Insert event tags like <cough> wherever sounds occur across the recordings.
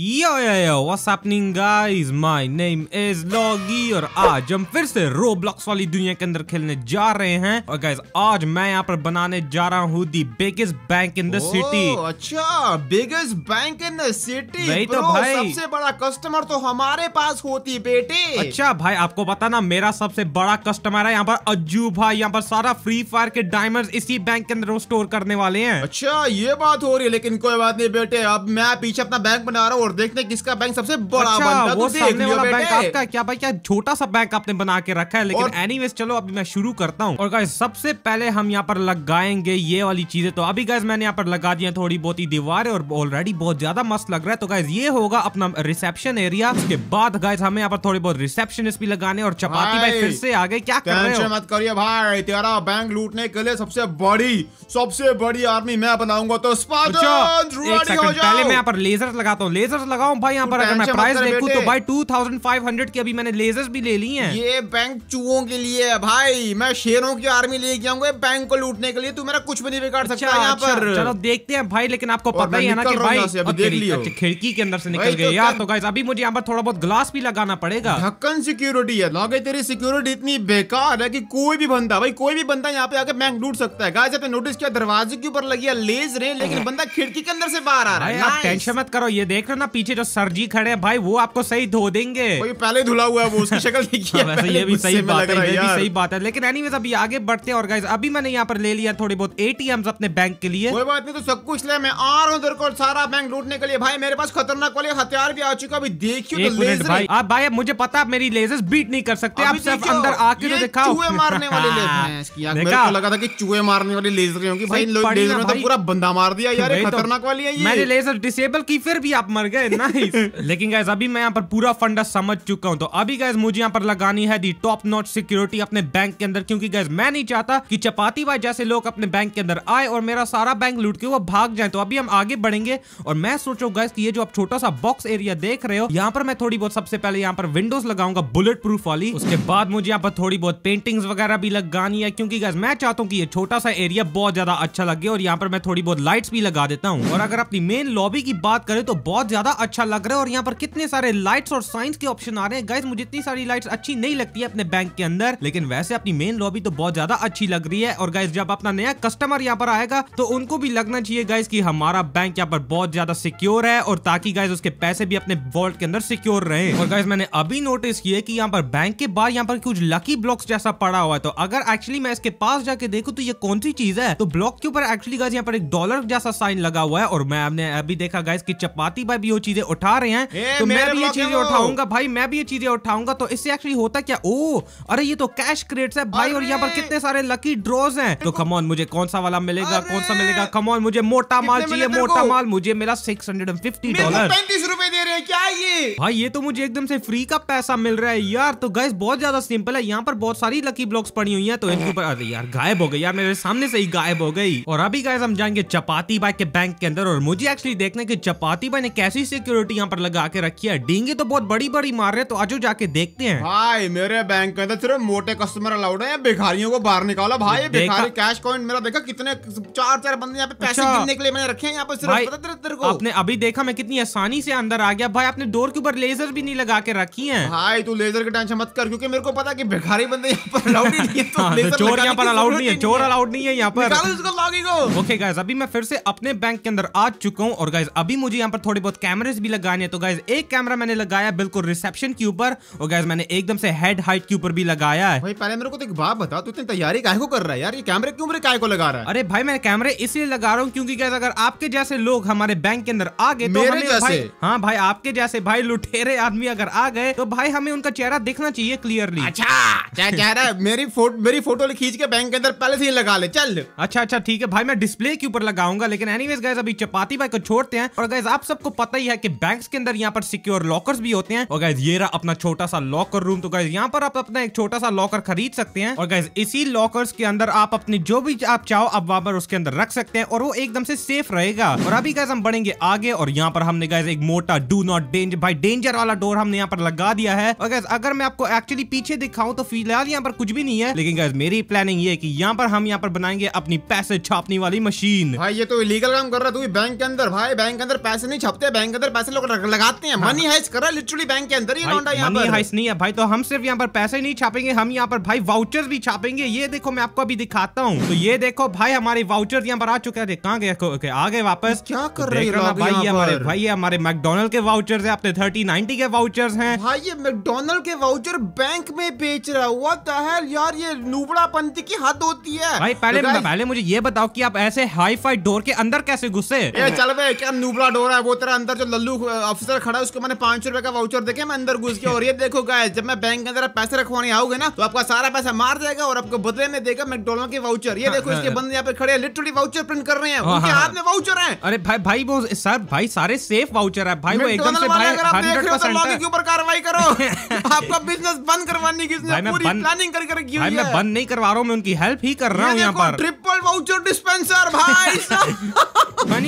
Yo yo yo what's happening guys my name is Loggy और आज हम फिर से रोब्लॉक्स वाली दुनिया के अंदर खेलने जा रहे हैं और गाइस आज मैं यहाँ पर बनाने जा रहा हूँ the biggest bank in the city अच्छा biggest bank in the city नहीं तो भाई सबसे बड़ा कस्टमर तो हमारे पास होती बेटे अच्छा भाई आपको पता ना मेरा सबसे बड़ा कस्टमर है यहाँ पर अज्जू भाई यहाँ पर सारा फ्री फायर के डायमंड इसी बैंक के अंदर स्टोर करने वाले है अच्छा ये बात हो रही है लेकिन कोई बात नहीं बेटे अब मैं पीछे अपना बैंक बना रहा हूँ और देखते किसका बैंक सबसे बड़ा अच्छा, तो वो सामने वाला बैंक आपका क्या भाई क्या छोटा सा बैंक आपने बना के रखा है लेकिन एनीवेज चलो अभी मैं शुरू करता हूँ और सबसे पहले हम यहाँ पर लगाएंगे ये वाली चीजें तो अभी गायस मैंने यहाँ पर लगा दिया थोड़ी बहुत ही दीवार और ऑलरेडी बहुत ज्यादा मस्त लग रहा है तो गायस ये होगा अपना रिसेप्शन एरिया उसके बाद गायस हमें यहाँ पर थोड़ी बहुत रिसेप्शनिस्ट भी लगाने और चपाती भाई फिर से आगे क्या कर रहे हो मत करिए भाई तेरा बैंक लूटने के लिए सबसे बड़ी सबसे बड़ी आर्मी मैं बनाऊंगा तो अच्छा, पहले मैं यहाँ पर लेजर लगाता हूँ लेजर लेजर्स लगाऊं भाई यहाँ पर अगर मैं प्राइस देखूं तो भाई 2500 की अभी मैंने लेजर्स भी ले ली हैं ये बैंक चूहों के लिए है भाई मैं शेरों की आर्मी लेके आऊंगा बैंक को लूटने के लिए तू मेरा कुछ भी नहीं बिगाड़ अच्छा, सकता यहाँ अच्छा, पर चलो देखते हैं भाई लेकिन आपको पता ही है ना कि भाई अच्छा, खिड़की के अंदर से निकल तो गए यार तो गाइस अभी मुझे यहाँ पर थोड़ा बहुत ग्लास भी लगाना पड़ेगा ढक्कन सिक्योरिटी है लॉगे तेरी सिक्योरिटी इतनी बेकार है की कोई भी बंदा भाई कोई भी बंदा यहाँ पे आके बैंक लूट सकता है गाइस नोटिस किया दरवाजे के ऊपर लगी लेज रहे लेकिन बंदा खिड़की के अंदर से बाहर आ रहा है टेंशन मत करो ये देख रहे ना पीछे जो सर जी खड़े हैं भाई वो आपको सही धो देंगे पहले धुला हुआ है वो उसकी शक्ल देखी है वैसे ये भी सही बात है ये भी सही बात है लेकिन एनीवेज अभी आगे बढ़ते हैं और गाइस अभी मैंने यहाँ पर ले लिया थोड़ी बहुत एटीएम्स अपने बैंक के लिए कोई बात नहीं तो सब कुछ ले मैं आ रहा हूँ तेरे को सारा बैंक लूटने के लिए भाई मेरे पास खतरनाक वाले हथियार भी आ चुका अभी देखियो तो लेजर भाई आप भाई मुझे पता है मेरी लेजर्स बीट नहीं कर सकते आप सिर्फ अंदर आके तो दिखाओ चूहे मारने वाले लेजर <laughs> हैं इसकी मेरे को लगा था कि चूहे मारने वाली लेजर होंगी भाई लेजर ने तो पूरा बंदा मार दिया यार तो खतरनाक वाली है ये मैंने लेजर डिसेबल की फिर भी आप मर गए नाइस <laughs> लेकिन गैस अभी मैं यहाँ पर पूरा फंडा समझ चुका हूँ तो अभी गैस मुझे यहाँ पर लगानी है दी टॉप नॉट सिक्योरिटी अपने बैंक के अंदर क्योंकि गैस मैं नहीं चाहता कि चपाती भाई जैसे लोग अपने बैंक के अंदर आए और मेरा सारा बैंक लूट के वो भाग जाए तो अभी हम आगे बढ़ेंगे और मैं सोचो गैस की ये जो आप छोटा सा बॉक्स एरिया देख रहे हो यहाँ पर मैं थोड़ी बहुत सबसे पहले यहाँ पर विंडोज लगाऊंगा बुलेट प्रूफ वाली उसके बाद मुझे यहाँ पर थोड़ी बहुत पेंटिंग वगैरह भी लगानी है क्योंकि गैस मैं चाहता हूँ की ये छोटा सा एरिया बहुत ज्यादा अच्छा लगे और यहाँ पर मैं थोड़ी बहुत लाइट्स भी लगा देता हूँ और अगर अपनी मेन लॉबी की बात करें तो बहुत ज्यादा ज्यादा अच्छा लग रहा है और यहाँ पर कितने सारे लाइट्स और साइंस के ऑप्शन आ रहे हैं गाइज मुझे इतनी सारी लाइट्स अच्छी नहीं लगती है अपने बैंक के अंदर लेकिन वैसे अपनी मेन लॉबी तो बहुत ज्यादा अच्छी लग रही है और गाइज जब अपना नया कस्टमर यहाँ पर आएगा तो उनको भी लगना चाहिए गाइज की हमारा बैंक यहाँ पर बहुत ज्यादा सिक्योर है और ताकि गाइज उसके पैसे भी अपने वॉल्ट के अंदर सिक्योर रहे और गाइज मैंने अभी नोटिस किया कि यहाँ पर बैंक के बाहर यहाँ पर कुछ लकी ब्लॉक्स जैसा पड़ा हुआ है तो अगर एक्चुअली मैं इसके पास जाके देखू तो ये कौन सी चीज है तो ब्लॉक के ऊपर एक्चुअली गाइज यहाँ पर एक डॉलर जैसा साइन लगा हुआ है और मैं हमने अभी देखा गाइज की चपाती भाई भी वो चीजें उठा रहे हैं तो मैं भी ये चीजें उठाऊंगा भाई मैं भी ये चीजें उठाऊंगा तो इससे एक्चुअली होता क्या ओ अरे ये तो कैश क्रेट्स है भाई और यहाँ पर कितने सारे लकी ड्रॉज हैं तो कमॉन मुझे कौन सा वाला मिलेगा कौन सा मिलेगा कमॉन मुझे मोटा माल चाहिए मोटा माल मुझे मिला सिक्स फिफ्टी डॉलर पैंतीस रूपए दे रहे हैं क्या ये भाई ये तो मुझे एकदम से फ्री का पैसा मिल रहा है यार तो गैस बहुत ज्यादा सिंपल है यहाँ पर बहुत सारी लकी ब्लॉक्स पड़ी हुई है तो इनके ऊपर अरे यार गायब हो गई यार मेरे सामने से ही गायब हो गई और अभी गैस हम जाएंगे चपाती बाई के बैंक के अंदर और मुझे एक्चुअली देखना की चपाती बाई ने कैसी पूरी सिक्योरिटी यहाँ पर लगा के रखी है डेंगे तो बहुत बड़ी बड़ी मार रहे तो आज जाके देखते हैं भाई मेरे बैंक में तो सिर्फ मोटे कस्टमर अलाउड है भिखारियों को बाहर निकाला भाई भिखारी कैश कॉइन मेरा देखा कितने चार चार बंदे यहाँ पे पैसे अच्छा। के लिए मैंने रखे हैं यहाँ पर सिर्फ आपने अभी देखा मैं कितनी आसानी से अंदर आ गया भाई आपने डोर के ऊपर लेजर भी नहीं लगा के रखी है भाई तू लेजर की टेंशन मत कर क्योंकि मेरे को पता की भिखारी बंदे यहाँ पर अलाउड नहीं है तो हाँ, तो चोर यहाँ पर अलाउड नहीं है चोर अलाउड नहीं है यहाँ पर ओके गाइज अभी मैं फिर से अपने बैंक के अंदर आ चुका हूँ और गाइज अभी मुझे यहाँ पर थोड़ी बहुत कैमरे भी लगाने तो गाइज एक कैमरा मैंने लगाया बिल्कुल रिसेप्शन के ऊपर और गाइज मैंने एकदम से हेड हाइट के ऊपर भी लगाया है भाई पहले मेरे को तो एक बात बता तू इतनी तैयारी काय को कर रहा है यार ये कैमरे क्यों काय को लगा रहा है अरे भाई मैं कैमरे इसलिए लगा रहा हूँ क्योंकि गाइज अगर आपके जैसे लोग हमारे बैंक के अंदर आ गए तो भाई हाँ भाई आपके जैसे भाई लुटेरे आदमी अगर आ गए तो भाई हमें उनका चेहरा देखना चाहिए क्लियरली अच्छा क्या कह रहा है मेरी फोट, मेरी फोटो खींच के बैंक के अंदर पहले से ही लगा ले चल अच्छा अच्छा ठीक है भाई मैं डिस्प्ले के ऊपर लगाऊंगा लेकिन एनीवेज गाइज अभी चपाती भाई को छोड़ते हैं और गाइज आप सबको पता पता ही है कि बैंक्स के अंदर यहाँ पर सिक्योर लॉकर्स भी होते हैं और गाइज ये रहा अपना छोटा सा लॉकर रूम तो गाइज यहाँ पर आप अपना एक छोटा सा लॉकर खरीद सकते हैं और गाइज इसी लॉकर के अंदर आप अपनी जो भी आप चाहो आप वहां पर उसके अंदर रख सकते हैं और वो एकदम से सेफ रहेगा और अभी गाइज हम बढ़ेंगे आगे और यहाँ पर हमने गाइज एक मोटा डू नॉट डेंजर भाई डेंजर वाला डोर हमने यहाँ पर लगा दिया है और गाइज अगर मैं आपको एक्चुअली पीछे दिखाऊं तो फिलहाल यहाँ पर कुछ भी नहीं है लेकिन गाइज मेरी प्लानिंग ये की यहाँ पर हम यहाँ पर बनाएंगे अपनी पैसे छापने वाली मशीन भाई ये तो इलीगल काम कर रहा तू बैंक के अंदर भाई बैंक के अंदर पैसे नहीं छापते बैंक के अंदर पैसे लोग लगाते हैं मनी हाइस कर रहा है लिटरली बैंक के अंदर ये मनी हाइस नहीं है भाई तो हम सिर्फ यहाँ पर पैसे नहीं छापेंगे हम यहाँ पर भाई वाउचर भी छापेंगे ये देखो मैं आपको अभी दिखाता हूँ तो ये देखो भाई हमारे वाउचर यहाँ पर आ चुके थे कहाँ गए आ गए वापस क्या तो कर रहे हैं भाई हमारे भाई हमारे मैकडोनल्ड के वाउचर है आपने थर्टी नाइनटी के वाउचर है भाई ये मैकडोनल्ड के वाउचर बैंक में बेच रहा हुआ हell यार ये नूबड़ा पंथी की हद होती है भाई पहले तो पहले मुझे ये बताओ की आप ऐसे हाई फाई डोर के अंदर कैसे घुसे चल भाई क्या नूबड़ा डोर है वो तेरा अंदर अंदर जो लल्लू ऑफिसर खड़ा है उसको मैंने पांच रुपए का वाउचर देखे मैं अंदर घुस गया और ये देखो गाय जब मैं बैंक के अंदर पैसे रखवाने आओगे ना तो आपका सारा पैसा मार देगा और आपको बदले में देगा मैकडोनल्ड के वाउचर ये हाँ, देखो हाँ, इसके हाँ। बंदे यहाँ पे खड़े लिटरली वाउचर प्रिंट कर रहे हैं उनके हाथ में वाउचर है अरे भाई भाई वो सर भाई सारे सेफ वाउचर है भाई वो एकदम से भाई के ऊपर कार्रवाई करो <laughs> आपका बिजनेस बंद करवाने की प्लानिंग कर रखी है मैं बंद नहीं करवा रहा हूँ मैं उनकी हेल्प ही कर रहा हूँ यहाँ पर ट्रिपल वाउचर डिस्पेंसर भाई <laughs> <laughs>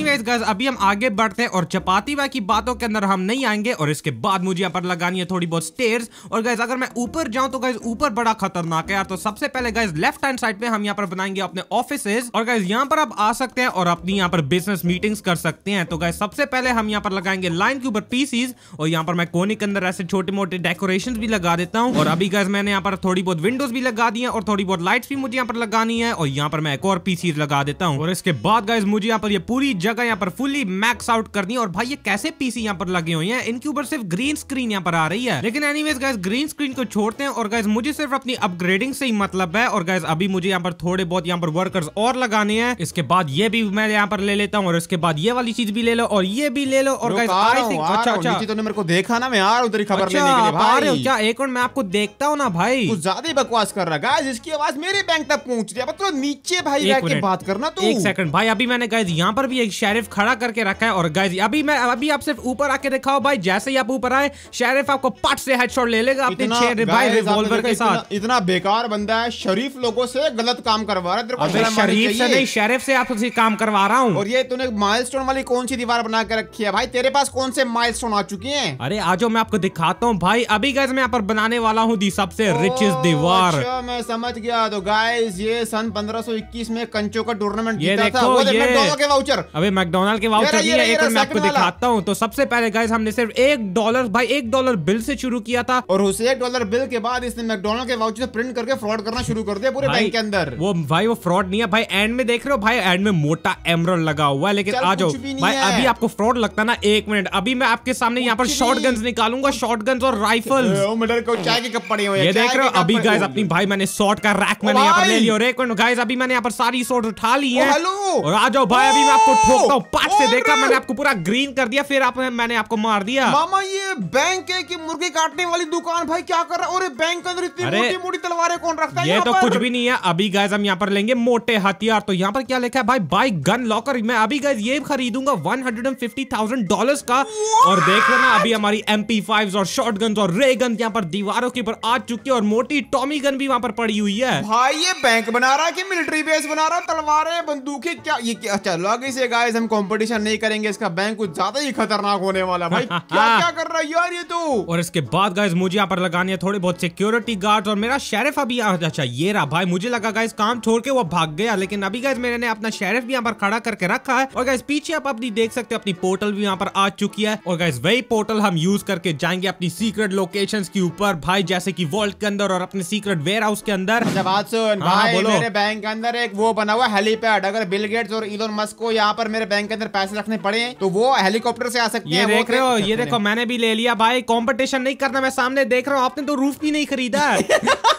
एनीवेज गाइस अभी हम आगे बढ़ते हैं और चपाती वाई की बातों के अंदर हम नहीं आएंगे और इसके बाद मुझे यहाँ पर लगानी है थोड़ी बहुत स्टेयर्स और गाइस अगर मैं ऊपर जाऊं तो गाइस ऊपर बड़ा खतरनाक है यार तो सबसे पहले गाइस लेफ्ट हैंड साइड पे हम यहाँ पर बनाएंगे अपने ऑफिस और गैस यहाँ पर आप आ सकते हैं और अपनी यहाँ पर बिजनेस मीटिंग्स कर सकते हैं तो गैस सबसे पहले हम यहाँ पर लगाएंगे लाइन के ऊपर पीसीज और यहाँ पर मैं कोने के अंदर ऐसे छोटे मोटे डेकोरेशन भी लगा देता हूँ और अभी गैस मैंने यहाँ पर थोड़ी बहुत विंडोज भी लगा दी है और थोड़ी बहुत लाइट्स भी मुझे यहाँ पर लगानी है और यहाँ पर मैं एक और पीसीज लगा देता हूँ और इसके बाद गैस मुझे यहाँ पर ये पूरी जगह यहाँ पर फुली मैक्स आउट करनी और भाई ये कैसे पीसी यहाँ पर लगे हुए हैं इनके ऊपर सिर्फ ग्रीन स्क्रीन यहाँ पर आ रही है लेकिन एनीवेज गाइस ग्रीन स्क्रीन को छोड़ते हैं और गाइस मुझे सिर्फ अपनी अपग्रेडिंग से ही मतलब है और गाइस अभी मुझे यहाँ पर थोड़े बहुत यहाँ पर वर्कर्स और लगाने हैं इसके बाद ये भी मैं यहाँ पर ले लेता हूँ और इसके बाद ये वाली चीज भी ले लो और ये भी ले लो और अच्छा अच्छा तूने मेरे को देखा ना मैं यार उधर ही खबर अच्छा, लेने के लिए भाई क्या एक और मैं आपको देखता हूँ ना भाई कुछ ज्यादा ही बकवास कर रहा गाइस इसकी आवाज मेरे बैंक तक पहुंच रही है मतलब नीचे भाई बात करना तू एक सेकंड भाई अभी मैंने गाइस यहाँ पर भी एक शेरिफ खड़ा करके रखा है और गाइज अभी मैं अभी आप सिर्फ ऊपर आके दिखाओ भाई जैसे ही आप ऊपर आए शेरिफ आपको पट से हेडशॉट ले लेगा अपने रिवॉल्वर के साथ इतना बेकार बंदा है शरीफ लोगों से गलत काम करवा रहा है शरीफ से नहीं शेरिफ से काम करवा रहा हूँ और ये तूने माइलस्टोन वाली कौन सी दीवार बना के रखी है भाई तेरे पास कौन से माइलस्टोन आ चुकी हैं अरे आज मैं आपको दिखाता हूँ भाई अभी गैस मैं यहाँ पर बनाने वाला हूँ दी सबसे रिचेस्ट दीवार अच्छा, मैं समझ गया तो गाइस ये सन 1521 में कंचो का टूर्नामेंट ये देखो ये अबे मैकडोनल्ड के वाउचर नहीं एक और मैं आपको दिखाता हूँ तो सबसे पहले गाइस हमने सिर्फ एक डॉलर भाई एक डॉलर बिल से शुरू किया था और उस एक डॉलर बिल के बाद इसने मैकडोनल्ड के वाउचर प्रिंट करके फ्रॉड करना शुरू कर दिया पूरे बैंक के अंदर वो भाई वो फ्रॉड नहीं है भाई एंड में देख रहे हो भाई एंड में मोटा एमरल लगा हुआ है लेकिन आ जाओ भाई अभी आपको फ्रॉड लगता ना एक मिनट अभी मैं आपके सामने यहाँ पर शॉर्ट गन्स निकालूंगा शॉर्ट गन्स और राइफल ये देख रहे हो अभी गाइज अपनी भाई मैंने शॉर्ट का रैक मैंने यहाँ पर ले लिया और एक मिनट गाइज अभी मैंने यहाँ पर सारी शॉर्ट उठा ली है और आ जाओ भाई अभी मैं आपको ठोक हूँ oh, तो पांच से देखा मैंने आपको पूरा ग्रीन कर दिया फिर आप मैंने आपको मार दिया मामा ये बैंक है की मुर्गी काटने वाली दुकान भाई क्या कर रहा है बैंक के अंदर इतनी मोटी तलवारें कौन रखता है ये तो कुछ भी नहीं है अभी गाय हम यहाँ पर लेंगे मोटे हथियार तो यहाँ पर क्या लिखा है भाई बाइक गन लॉकर मैं अभी गाइज ये खरीदूंगा one hundred and fifty thousand dollar का और देख लेना अभी हमारी एम पी फाइव और शॉर्ट गन्स और रे गन यहाँ पर दीवारों के ऊपर आ चुकी है और मोटी टॉमी गन भी वहाँ पर पड़ी हुई है भाई ये बैंक बना रहा है की मिलिट्री बेस बना रहा है तलवारें बंदूकें क्या ये क्या चलो आगे से गाय से हम कंपटीशन नहीं करेंगे इसका बैंक कुछ ज्यादा ही खतरनाक होने वाला भाई हाँ, क्या क्या हाँ। कर रहा है यार ये तू और इसके बाद गाइज मुझे यहाँ पर लगानी है थोड़ी बहुत सिक्योरिटी गार्ड और मेरा शेरफ अभी अच्छा ये रहा भाई मुझे लगा गाइज काम छोड़ के वो भाग गया लेकिन अभी गाइज मैंने अपना शेरफ भी यहाँ पर खड़ा करके रखा है और गाइज पीछे आप अपनी देख सकते हो अपनी पोर्टल भी यहाँ पर आ चुकी है और गाइज वही पोर्टल हम यूज करके जाएंगे अपनी सीक्रेट लोकेशन के ऊपर भाई जैसे की वर्ल्ड के अंदर और अपने सीक्रेट वेयर हाउस के अंदर अच्छा, बात सुन हाँ, भाई मेरे बैंक के अंदर एक वो बना हुआ हेलीपैड अगर बिल गेट्स और इलोन मस्क को यहाँ पर मेरे मेरे बैंक के अंदर पैसे रखने पड़े तो वो हेलीकॉप्टर से आ सकते हैं देख रहे हो ये देखो मैंने भी ले लिया भाई कॉम्पिटिशन नहीं करना मैं सामने देख रहा हूँ आपने तो रूफ भी नहीं खरीदा <laughs>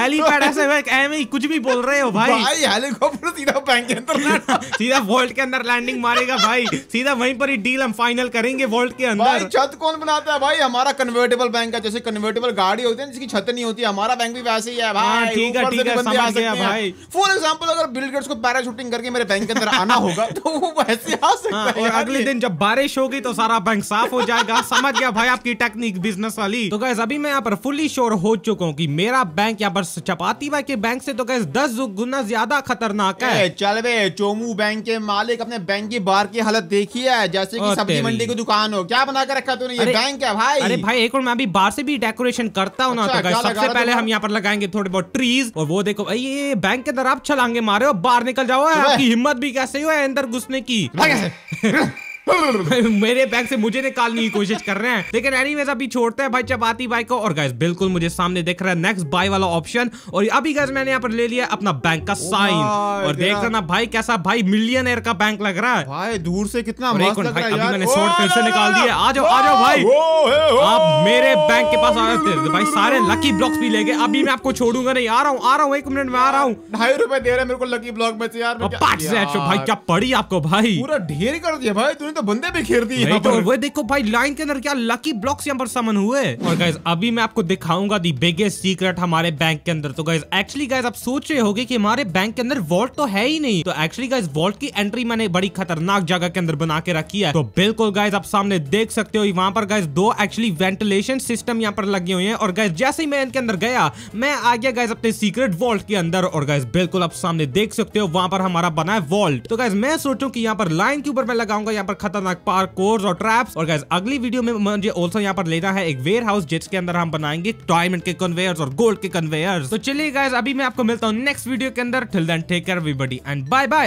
हेलीपैड ऐसे ऐसे कुछ भी बोल रहे हो भाई भाई हेलीकॉप्टर सीधा बैंक के अंदर <laughs> सीधा वोल्ट के अंदर लैंडिंग मारेगा भाई सीधा वहीं पर ही डील हम फाइनल करेंगे वोल्ट के अंदर भाई छत कौन बनाता है भाई हमारा कन्वर्टेबल बैंक है जैसे कन्वर्टेबल गाड़ी होती है जिसकी छत नहीं होती हमारा बैंक भी वैसे ही है भाई हाँ, ठीक है ठीक है समझ गया भाई फॉर एग्जांपल अगर बिल गेट्स को पैराशूटिंग करके मेरे बैंक के अंदर आना <laughs> होगा तो वो वैसे आ सकता हाँ, है और अगले दिन जब बारिश होगी तो सारा बैंक साफ हो जाएगा समझ गया भाई आपकी टेक्निक बिजनेस वाली तो गाइस अभी मैं यहाँ पर फुली श्योर हो चुका हूँ कि मेरा बैंक यहाँ पर बस चपाती भाई के बैंक से तो गैस दस गुना ज्यादा खतरनाक है चल बे चोमू बैंक के मालिक अपने बैंक की बाहर की हालत देखी है जैसे कि सब्जी मंडी की दुकान हो क्या बना कर रखा तूने ये बैंक है भाई अरे भाई एक और मैं अभी बाहर से भी डेकोरेशन करता हूँ ना अच्छा, तो सबसे पहले हम यहाँ पर लगाएंगे थोड़े बहुत ट्रीज और वो देखो भाई ये बैंक के अंदर आप छलांगे मारे हो बाहर निकल जाओ आपकी हिम्मत भी कैसे हो अंदर घुसने की <laughs> <laughs> मेरे बैग से मुझे निकालने की कोशिश कर रहे हैं लेकिन एनीवेज अभी छोड़ते हैं भाई चपाती भाई को और गैस बिल्कुल मुझे सामने दिख रहा है नेक्स्ट बाय वाला ऑप्शन और अभी गैस मैंने यहाँ पर ले लिया अपना बैंक का साइन oh और देख रहा ना भाई कैसा भाई मिलियन का बैंक लग रहा है भाई दूर से कितना मस्त लग रहा है अभी मैंने शॉर्ट फिर से oh, निकाल दिया आ जाओ आ जाओ भाई आप मेरे बैंक के पास आ रहे थे भाई सारे लकी ब्लॉक्स भी ले गए अभी मैं आपको छोड़ूंगा नहीं आ रहा हूँ आ रहा हूँ एक मिनट में आ रहा हूँ ढाई रुपए दे रहे मेरे को लकी ब्लॉक में से यार भाई क्या पड़ी आपको भाई पूरा ढेर कर दिया भाई तूने तो बंदे भी घेर दिए तो वो देखो भाई लाइन के अंदर क्या लकी ब्लॉक्स यहाँ पर समन हुए और गाइज अभी मैं आपको दिखाऊंगा दी बिगेस्ट सीक्रेट हमारे बैंक के अंदर तो गाइज एक्चुअली गाइज आप सोच रहे होगे कि हमारे बैंक के अंदर वॉल्ट तो है ही नहीं तो एक्चुअली गाइज वॉल्ट की एंट्री मैंने बड़ी खतरनाक जगह के अंदर बना के रखी है तो बिल्कुल गाइज आप सामने देख सकते हो वहाँ पर गाइज दो एक्चुअली वेंटिलेशन सिस्टम यहाँ पर लगे हुए हैं और गाइज जैसे ही मैं इनके अंदर गया मैं आ गया गाइज अपने सीक्रेट वॉल्ट के अंदर और गाइज बिल्कुल आप सामने देख सकते हो वहाँ पर हमारा बना है वॉल्ट तो गाइज मैं सोचू की यहाँ पर लाइन के ऊपर मैं लगाऊंगा यहाँ पर खतरनाक पार्कोर्स और ट्रैप्स और गैस अगली वीडियो में मुझे ऑल्सो यहाँ पर लेना है एक वेयर हाउस जिसके अंदर हम बनाएंगे डायमंड के कन्वेयर और गोल्ड के कन्वेयर तो चलिए गैस अभी मैं आपको मिलता हूँ नेक्स्ट वीडियो के अंदर till then take care everybody and bye bye